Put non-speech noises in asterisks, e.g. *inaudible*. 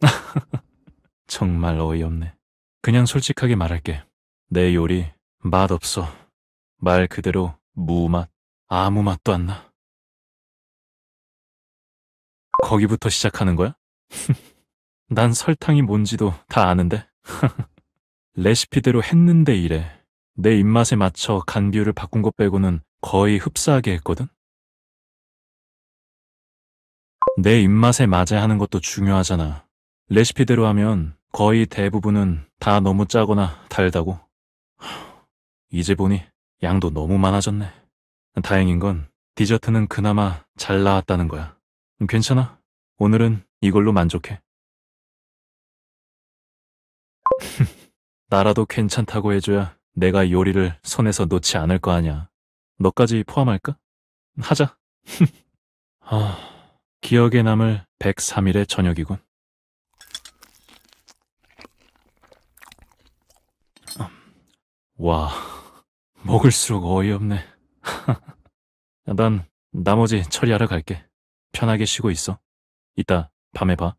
*laughs* 정말 어이없네. 그냥 솔직하게 말할게. 내 요리 맛없어. 말 그대로 무맛, 아무 맛도 안 나. 거기부터 시작하는 거야? *laughs* 난 설탕이 뭔지도 다 아는데. *laughs* 레시피대로 했는데 이래. 내 입맛에 맞춰 간 비율을 바꾼 것 빼고는 거의 흡사하게 했거든? 내 입맛에 맞아 야 하는 것도 중요하잖아. 레시피대로 하면 거의 대부분은 다 너무 짜거나 달다고. 이제 보니 양도 너무 많아졌네. 다행인 건 디저트는 그나마 잘 나왔다는 거야. 괜찮아. 오늘은 이걸로 만족해. *laughs* 나라도 괜찮다고 해줘야 내가 요리를 손에서 놓지 않을 거 아냐. 너까지 포함할까? 하자. *laughs* 아, 기억에 남을 103일의 저녁이군. 와, 먹을수록 어이없네. *laughs* 난 나머지 처리하러 갈게. 편하게 쉬고 있어. 이따 밤에 봐.